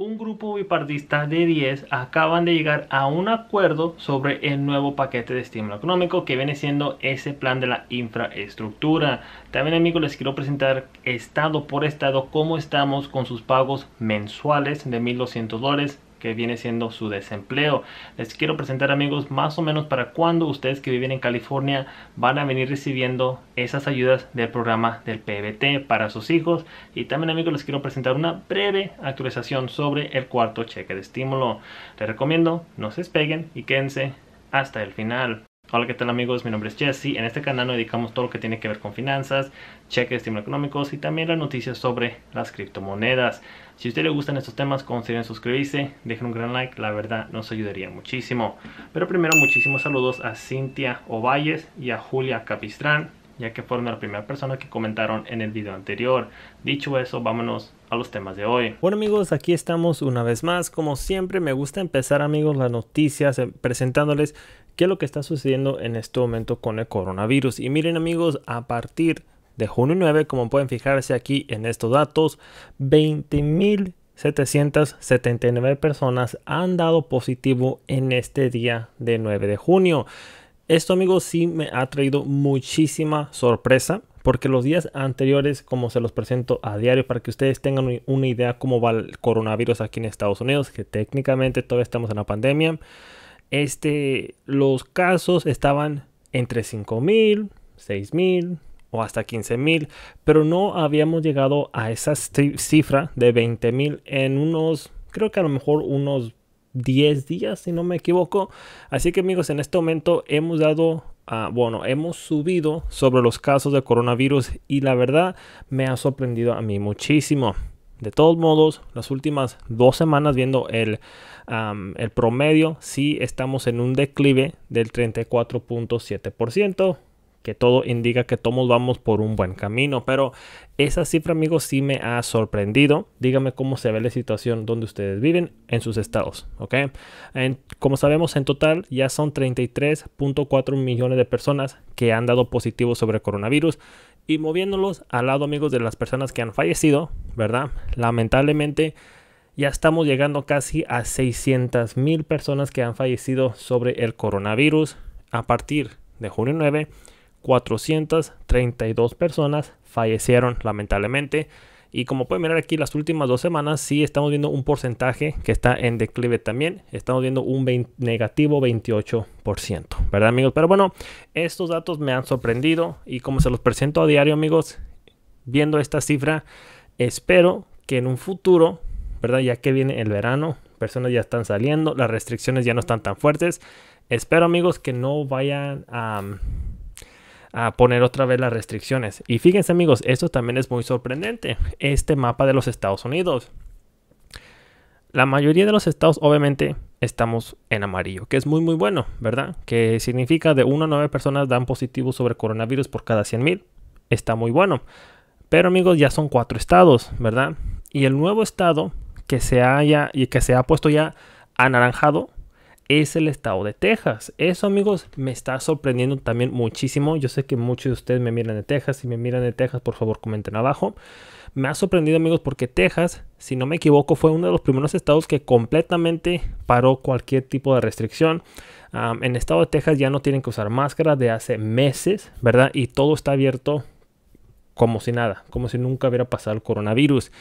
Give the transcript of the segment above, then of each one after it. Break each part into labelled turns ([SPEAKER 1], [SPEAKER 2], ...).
[SPEAKER 1] Un grupo bipartista de 10 acaban de llegar a un acuerdo sobre el nuevo paquete de estímulo económico que viene siendo ese plan de la infraestructura. También amigos les quiero presentar estado por estado cómo estamos con sus pagos mensuales de 1.200 dólares, que viene siendo su desempleo. Les quiero presentar amigos más o menos para cuando ustedes que viven en California van a venir recibiendo esas ayudas del programa del PBT para sus hijos. Y también amigos les quiero presentar una breve actualización sobre el cuarto cheque de estímulo. Les recomiendo no se despeguen y quédense hasta el final. Hola, ¿qué tal amigos? Mi nombre es Jesse. En este canal nos dedicamos todo lo que tiene que ver con finanzas, cheques, estímulos económicos y también las noticias sobre las criptomonedas. Si a usted le gustan estos temas, consideren suscribirse, dejen un gran like, la verdad nos ayudaría muchísimo. Pero primero, muchísimos saludos a Cintia Ovalles y a Julia Capistrán, ya que fueron la primera persona que comentaron en el video anterior. Dicho eso, vámonos a los temas de hoy. Bueno amigos, aquí estamos una vez más. Como siempre, me gusta empezar amigos las noticias eh, presentándoles qué es lo que está sucediendo en este momento con el coronavirus. Y miren amigos, a partir de junio 9, como pueden fijarse aquí en estos datos, 20.779 personas han dado positivo en este día de 9 de junio. Esto amigos sí me ha traído muchísima sorpresa porque los días anteriores, como se los presento a diario, para que ustedes tengan una idea cómo va el coronavirus aquí en Estados Unidos, que técnicamente todavía estamos en la pandemia, este, los casos estaban entre 5.000, 6.000 o hasta 15.000, pero no habíamos llegado a esa cifra de 20.000 en unos, creo que a lo mejor unos 10 días, si no me equivoco. Así que amigos, en este momento hemos dado, a bueno, hemos subido sobre los casos de coronavirus y la verdad me ha sorprendido a mí muchísimo. De todos modos, las últimas dos semanas viendo el, promedio, sí estamos en un declive del 34.7%, que todo indica que todos vamos por un buen camino. Pero esa cifra, amigos, sí me ha sorprendido. Dígame cómo se ve la situación donde ustedes viven en sus estados, ¿ok? como sabemos, en total ya son 33.4 millones de personas que han dado positivo sobre coronavirus y moviéndolos al lado, amigos, de las personas que han fallecido, ¿verdad? Lamentablemente, ya estamos llegando casi a 600 mil personas que han fallecido sobre el coronavirus. A partir de junio 9, 432 personas fallecieron, lamentablemente. Y como pueden ver aquí, las últimas dos semanas sí estamos viendo un porcentaje que está en declive también. Estamos viendo un negativo 28%, ¿verdad amigos? Pero bueno, estos datos me han sorprendido y como se los presento a diario amigos, viendo esta cifra, espero que en un futuro, ¿verdad? Ya que viene el verano, personas ya están saliendo, las restricciones ya no están tan fuertes. Espero amigos que no vayan a a poner otra vez las restricciones. Y fíjense amigos, esto también es muy sorprendente, este mapa de los Estados Unidos. La mayoría de los estados obviamente estamos en amarillo, que es muy muy bueno, ¿verdad? Que significa de 1 a 9 personas dan positivos sobre coronavirus por cada 100 mil. Está muy bueno. Pero amigos, ya son 4 estados, ¿verdad? Y el nuevo estado que se haya y que se ha puesto ya anaranjado es el estado de Texas. Eso, amigos, me está sorprendiendo también muchísimo. Yo sé que muchos de ustedes me miran de Texas. Si me miran de Texas, por favor, comenten abajo. Me ha sorprendido, amigos, porque Texas, si no me equivoco, fue uno de los primeros estados que completamente paró cualquier tipo de restricción. en el estado de Texas ya no tienen que usar máscara de hace meses, ¿verdad? Y todo está abierto como si nada, como si nunca hubiera pasado el coronavirus.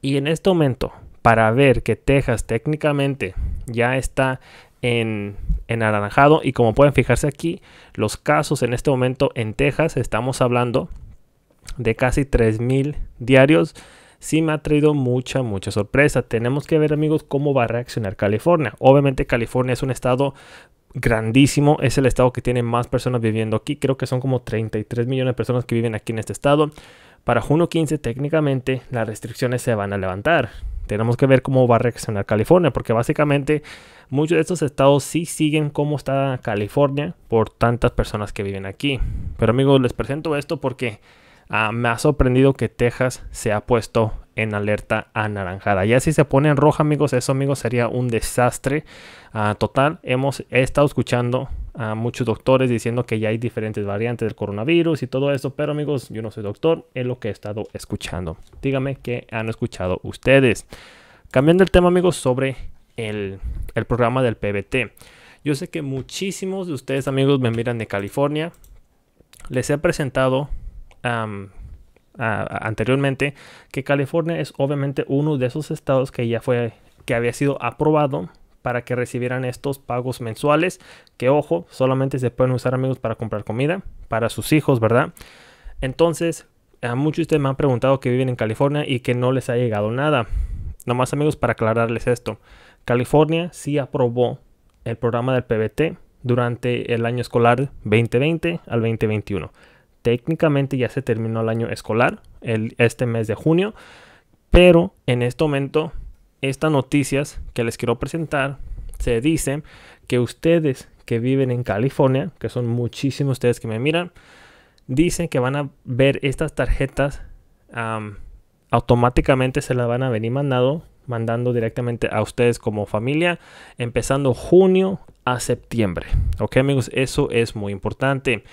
[SPEAKER 1] Y en este momento, para ver que Texas técnicamente ya está en, en anaranjado. Y como pueden fijarse aquí, los casos en este momento en Texas, estamos hablando de casi 3.000 diarios. si me ha traído mucha, mucha sorpresa. Tenemos que ver amigos cómo va a reaccionar California. Obviamente California es un estado grandísimo. Es el estado que tiene más personas viviendo aquí. Creo que son como 33 millones de personas que viven aquí en este estado. Para junio 15 técnicamente las restricciones se van a levantar. Tenemos que ver cómo va a reaccionar California, porque básicamente muchos de estos estados sí siguen como está California por tantas personas que viven aquí. Pero amigos, les presento esto porque ah, me ha sorprendido que Texas se ha puesto en alerta anaranjada. Ya si se pone en roja, amigos, eso, amigos, sería un desastre ah, total. Hemos estado escuchando a muchos doctores diciendo que ya hay diferentes variantes del coronavirus y todo eso, pero amigos, yo no soy doctor, es lo que he estado escuchando. Díganme qué han escuchado ustedes. Cambiando el tema, amigos, sobre el, programa del PBT. Yo sé que muchísimos de ustedes, amigos, me miran de California. Les he presentado anteriormente que California es obviamente uno de esos estados que ya fue, que había sido aprobado para que recibieran estos pagos mensuales, que ojo, solamente se pueden usar amigos para comprar comida, para sus hijos, ¿verdad? Entonces, a muchos de ustedes me han preguntado que viven en California y que no les ha llegado nada. Nomás amigos, para aclararles esto, California sí aprobó el programa del PBT durante el año escolar 2020 al 2021. Técnicamente ya se terminó el año escolar el, este mes de junio, pero en este momento estas noticias que les quiero presentar, se dicen que ustedes que viven en California, que son muchísimos ustedes que me miran, dicen que van a ver estas tarjetas automáticamente se las van a venir mandado mandando directamente a ustedes como familia empezando junio a septiembre. Ok amigos, eso es muy importante.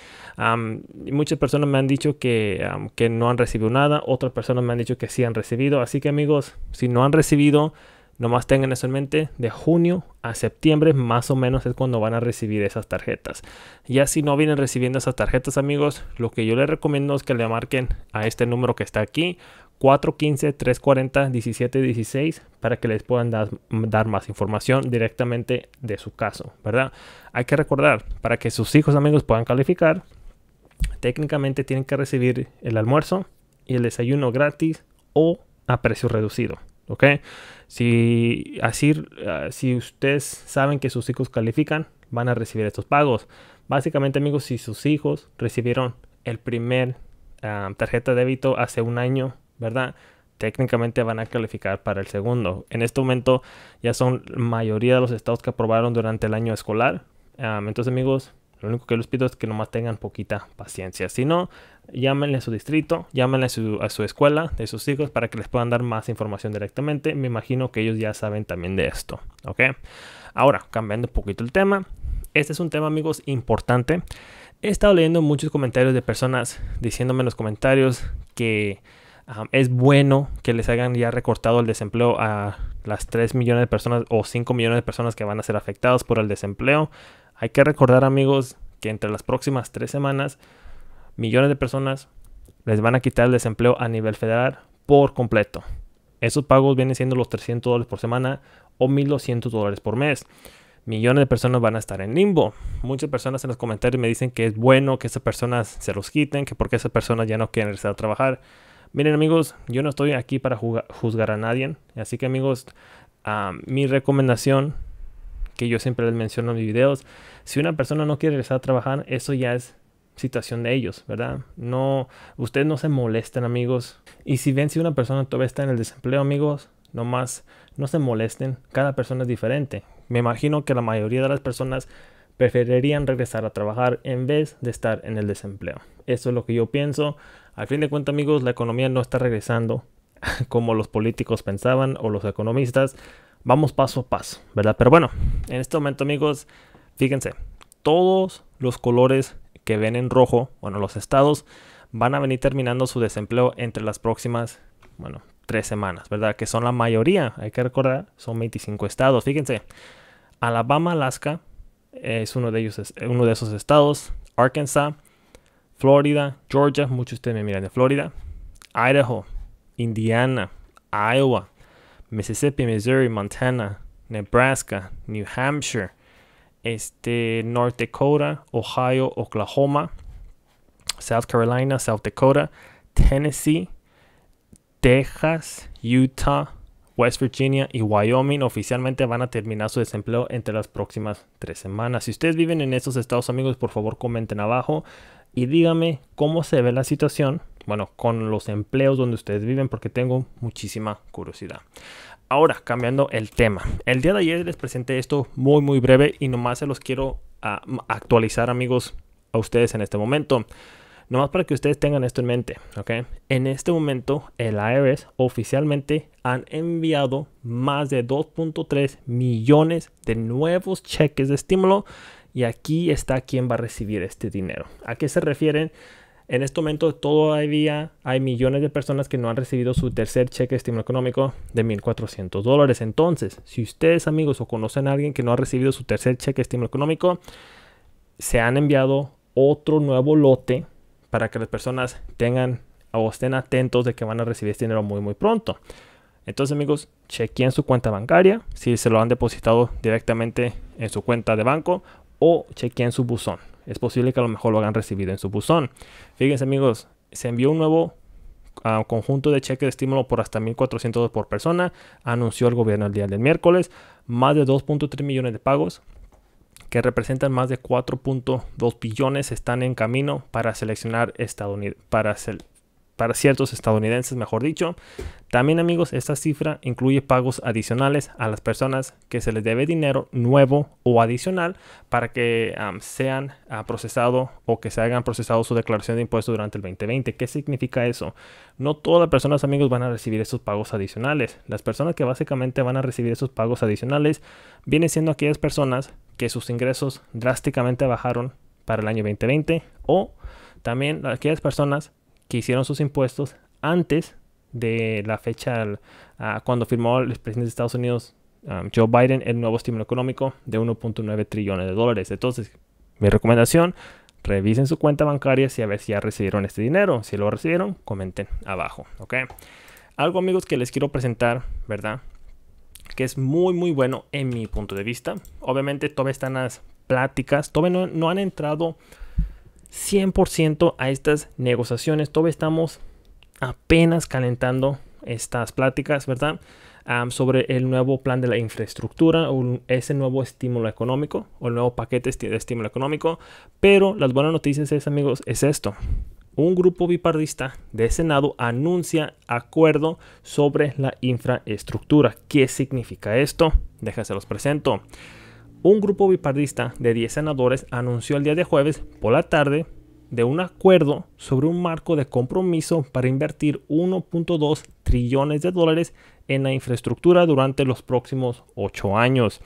[SPEAKER 1] muchas personas me han dicho que, no han recibido nada, otras personas me han dicho que sí han recibido. Así que amigos, si no han recibido, Nomás tengan eso en mente, de junio a septiembre más o menos es cuando van a recibir esas tarjetas. Ya si no vienen recibiendo esas tarjetas amigos, lo que yo les recomiendo es que le marquen a este número que está aquí 415-340-1716 para que les puedan dar, más información directamente de su caso, ¿verdad? Hay que recordar, para que sus hijos amigos puedan calificar, técnicamente tienen que recibir el almuerzo y el desayuno gratis o a precio reducido, ¿ok? Si, así, ah, si ustedes saben que sus hijos califican, van a recibir estos pagos. Básicamente, amigos, si sus hijos recibieron el primer ah, tarjeta de débito hace un año ¿verdad? Técnicamente van a calificar para el segundo. En este momento ya son mayoría de los estados que aprobaron durante el año escolar. entonces, amigos, lo único que les pido es que nomás tengan poquita paciencia. Si no, llámenle a su distrito, llámenle a su, a su, escuela de sus hijos para que les puedan dar más información directamente. Me imagino que ellos ya saben también de esto. ¿Ok? Ahora, cambiando un poquito el tema. Este es un tema, amigos, importante. He estado leyendo muchos comentarios de personas diciéndome en los comentarios que es bueno que les hayan ya recortado el desempleo a las 3 millones de personas o 5 millones de personas que van a ser afectados por el desempleo. Hay que recordar amigos que entre las próximas 3 semanas millones de personas les van a quitar el desempleo a nivel federal por completo. Esos pagos vienen siendo los 300 dólares por semana o 1.200 dólares por mes. Millones de personas van a estar en limbo. Muchas personas en los comentarios me dicen que es bueno que esas personas se los quiten, que porque esas personas ya no quieren regresar a trabajar. Miren amigos, yo no estoy aquí para juzgar a nadie, así que amigos, mi recomendación que yo siempre les menciono en mis videos, si una persona no quiere regresar a trabajar, eso ya es situación de ellos, ¿verdad? No, ustedes no se molesten amigos. Y si ven si una persona todavía está en el desempleo amigos, nomás no se molesten, cada persona es diferente. Me imagino que la mayoría de las personas preferirían regresar a trabajar en vez de estar en el desempleo. Eso es lo que yo pienso. Al fin de cuentas, amigos, la economía no está regresando como los políticos pensaban o los economistas. Vamos paso a paso, ¿verdad? Pero bueno, en este momento, amigos, fíjense, todos los colores que ven en rojo, bueno, los estados, van a venir terminando su desempleo entre las próximas, bueno, tres semanas, ¿verdad? Que son la mayoría, hay que recordar, son 25 estados. Fíjense, Alabama, Alaska es uno de ellos, es uno de esos estados, Arkansas, Florida, Georgia, muchos de ustedes me miran de Florida, Idaho, Indiana, Iowa, Mississippi, Missouri, Montana, Nebraska, New Hampshire, este, North Dakota, Ohio, Oklahoma, South Carolina, South Dakota, Tennessee, Texas, Utah, West Virginia y Wyoming oficialmente van a terminar su desempleo entre las próximas tres semanas. Si ustedes viven en esos estados amigos, por favor comenten abajo y dígame cómo se ve la situación, bueno, con los empleos donde ustedes viven, porque tengo muchísima curiosidad. Ahora, cambiando el tema. El día de ayer les presenté esto muy, muy breve y nomás se los quiero ah, actualizar, amigos, a ustedes en este momento. Nomás para que ustedes tengan esto en mente, ¿ok? En este momento, el IRS oficialmente han enviado más de 2.3 millones de nuevos cheques de estímulo y aquí está quién va a recibir este dinero. ¿A qué se refieren? En este momento todavía hay millones de personas que no han recibido su tercer cheque de estímulo económico de 1.400 dólares. Entonces, si ustedes amigos o conocen a alguien que no ha recibido su tercer cheque de estímulo económico, se han enviado otro nuevo lote para que las personas tengan o estén atentos de que van a recibir este dinero muy muy pronto. Entonces amigos, chequeen su cuenta bancaria, si se lo han depositado directamente en su cuenta de banco o chequeen su buzón. Es posible que a lo mejor lo hayan recibido en su buzón. Fíjense amigos, se envió un nuevo ah, conjunto de cheques de estímulo por hasta 1.400 por persona, anunció el gobierno el día del miércoles, más de 2.3 millones de pagos que representan más de 4.2 billones están en camino para seleccionar Estados Unidos, para, ciertos estadounidenses, mejor dicho. También amigos, esta cifra incluye pagos adicionales a las personas que se les debe dinero nuevo o adicional para que sean procesados ah, procesado o que se hagan procesado su declaración de impuestos durante el 2020. ¿Qué significa eso? No todas las personas amigos van a recibir esos pagos adicionales. Las personas que básicamente van a recibir esos pagos adicionales vienen siendo aquellas personas que sus ingresos drásticamente bajaron para el año 2020 o también aquellas personas que hicieron sus impuestos antes de la fecha cuando firmó el presidente de Estados Unidos um, Joe Biden el nuevo estímulo económico de 1.9 trillones de dólares. Entonces, mi recomendación, revisen su cuenta bancaria si a ver si ya recibieron este dinero. Si lo recibieron, comenten abajo, ¿ok? Algo amigos que les quiero presentar, ¿verdad? Que es muy muy bueno en mi punto de vista. Obviamente todavía están las pláticas, todavía no han entrado 100% a estas negociaciones. Todavía estamos apenas calentando estas pláticas, ¿verdad? sobre el nuevo plan de la infraestructura o ese nuevo estímulo económico o el nuevo paquete de estímulo económico. Pero las buenas noticias es, amigos, es esto. Un grupo bipartista de Senado anuncia acuerdo sobre la infraestructura. ¿Qué significa esto? Déjase los presento un grupo bipartista de 10 senadores anunció el día de jueves por la tarde de un acuerdo sobre un marco de compromiso para invertir 1.2 trillones de dólares en la infraestructura durante los próximos 8 años.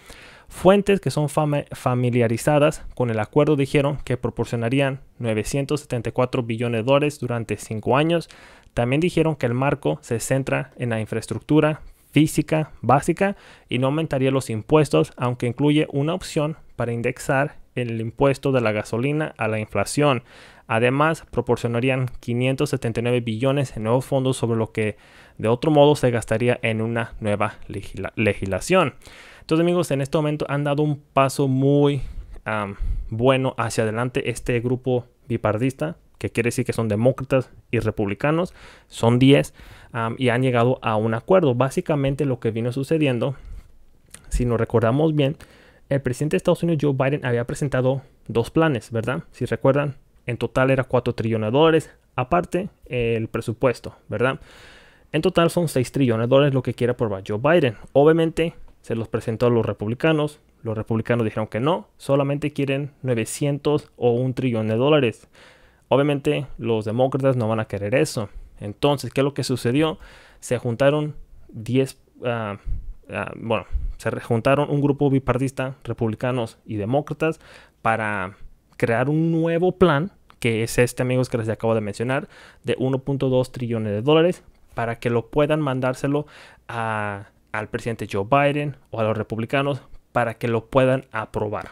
[SPEAKER 1] Fuentes que son familiarizadas con el acuerdo dijeron que proporcionarían 974 billones de dólares durante 5 años. También dijeron que el marco se centra en la infraestructura, física básica y no aumentaría los impuestos, aunque incluye una opción para indexar el impuesto de la gasolina a la inflación. Además, proporcionarían 579 billones en nuevos fondos sobre lo que de otro modo se gastaría en una nueva legislación. Entonces, amigos, en este momento han dado un paso muy bueno hacia adelante este grupo bipartista quiere decir que son demócratas y republicanos, son 10 y han llegado a un acuerdo. Básicamente lo que vino sucediendo, si nos recordamos bien, el presidente de Estados Unidos, Joe Biden, había presentado dos planes, ¿verdad? Si recuerdan, en total era 4 trillones de dólares, aparte el presupuesto, ¿verdad? En total son 6 trillones de dólares lo que quiere aprobar Joe Biden. Obviamente se los presentó a los republicanos, los republicanos dijeron que no, solamente quieren 900 o un trillón de dólares. Obviamente los demócratas no van a querer eso. Entonces, ¿qué es lo que sucedió? Se juntaron 10, ah, ah, bueno, se juntaron un grupo bipartista, republicanos y demócratas, para crear un nuevo plan, que es este, amigos, que les acabo de mencionar, de 1.2 trillones de dólares, para que lo puedan mandárselo al presidente Joe Biden o a los republicanos para que lo puedan aprobar.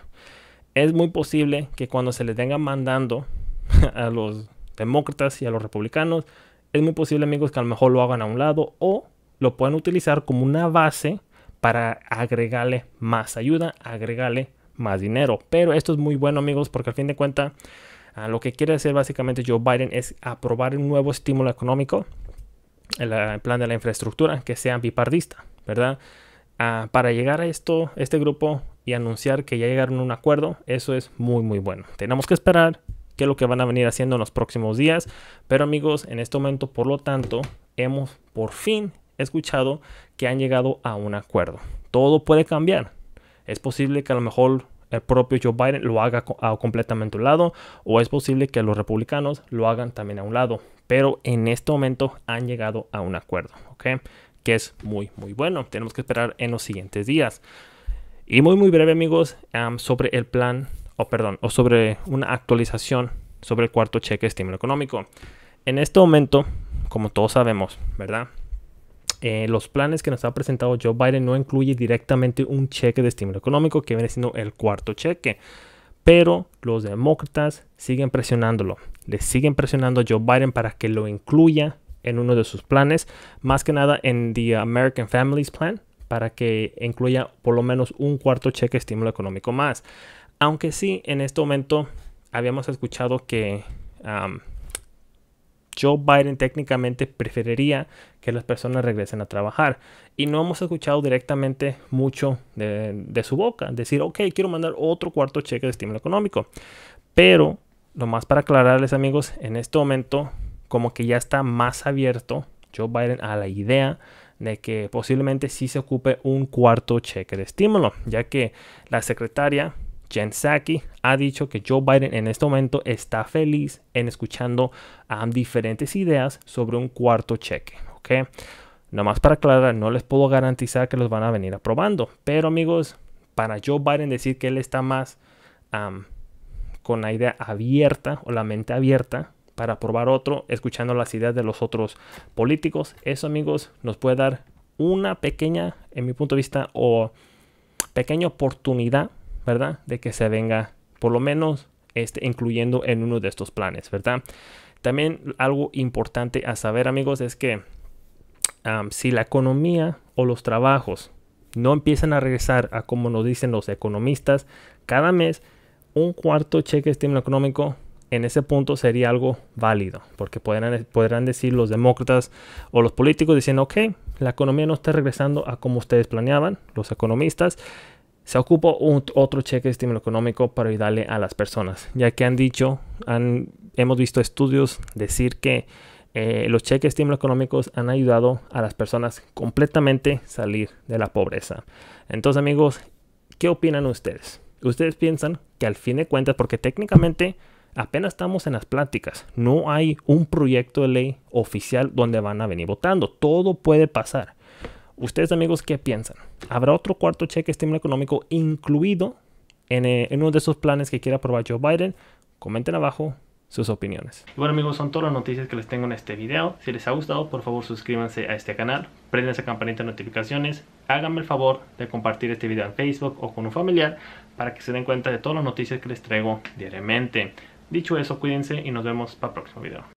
[SPEAKER 1] Es muy posible que cuando se les venga mandando a los demócratas y a los republicanos, es muy posible, amigos, que a lo mejor lo hagan a un lado o lo puedan utilizar como una base para agregarle más ayuda, agregarle más dinero. Pero esto es muy bueno, amigos, porque al fin de cuentas ah, lo que quiere hacer básicamente Joe Biden es aprobar un nuevo estímulo económico, el, ah, plan de la infraestructura, que sea bipartista, ¿verdad? Ah, para llegar a esto, este grupo y anunciar que ya llegaron a un acuerdo, eso es muy, muy bueno. Tenemos que esperar qué es lo que van a venir haciendo en los próximos días. Pero amigos, en este momento, por lo tanto, hemos por fin escuchado que han llegado a un acuerdo. Todo puede cambiar. Es posible que a lo mejor el propio Joe Biden lo haga ah, completamente a un lado o es posible que los republicanos lo hagan también a un lado. Pero en este momento han llegado a un acuerdo, ¿ok? Que es muy, muy bueno. Tenemos que esperar en los siguientes días. Y muy, muy breve amigos, sobre el plan o perdón, o sobre una actualización sobre el cuarto cheque de estímulo económico. En este momento, como todos sabemos, ¿verdad? Eh, los planes que nos ha presentado Joe Biden no incluye directamente un cheque de estímulo económico, que viene siendo el cuarto cheque. Pero los demócratas siguen presionándolo. Le siguen presionando a Joe Biden para que lo incluya en uno de sus planes, más que nada en The American Families Plan, para que incluya por lo menos un cuarto cheque de estímulo económico más. Aunque sí, en este momento habíamos escuchado que Joe Biden técnicamente preferiría que las personas regresen a trabajar. Y no hemos escuchado directamente mucho de, su boca. Decir, ok, quiero mandar otro cuarto cheque de estímulo económico. Pero, lo más para aclararles amigos, en este momento como que ya está más abierto Joe Biden a la idea de que posiblemente sí se ocupe un cuarto cheque de estímulo, ya que la secretaria Jen Psaki ha dicho que Joe Biden en este momento está feliz en escuchando diferentes ideas sobre un cuarto cheque. ¿ok? más para aclarar, no les puedo garantizar que los van a venir aprobando. Pero amigos, para Joe Biden decir que él está más con la idea abierta o la mente abierta para aprobar otro, escuchando las ideas de los otros políticos, eso amigos nos puede dar una pequeña, en mi punto de vista, o pequeña oportunidad ¿verdad? De que se venga por lo menos este, incluyendo en uno de estos planes, ¿verdad? También algo importante a saber amigos es que si la economía o los trabajos no empiezan a regresar a como nos dicen los economistas, cada mes un cuarto cheque de estímulo económico en ese punto sería algo válido, porque podrán, podrán decir los demócratas o los políticos diciendo, ok, la economía no está regresando a como ustedes planeaban, los economistas, se ocupa un, otro cheque de estímulo económico para ayudarle a las personas, ya que han dicho, han, hemos visto estudios decir que eh, los cheques de estímulo económicos han ayudado a las personas completamente salir de la pobreza. Entonces amigos, ¿qué opinan ustedes? Ustedes piensan que al fin de cuentas, porque técnicamente apenas estamos en las pláticas. No hay un proyecto de ley oficial donde van a venir votando. Todo puede pasar. ¿Ustedes amigos qué piensan? ¿Habrá otro cuarto cheque estímulo económico incluido eh, en, uno de esos planes que quiera aprobar Joe Biden? Comenten abajo sus opiniones. bueno amigos, son todas las noticias que les tengo en este video. Si les ha gustado, por favor suscríbanse a este canal, prenden esa campanita de notificaciones, háganme el favor de compartir este video en Facebook o con un familiar para que se den cuenta de todas las noticias que les traigo diariamente. Dicho eso, cuídense y nos vemos para el próximo video.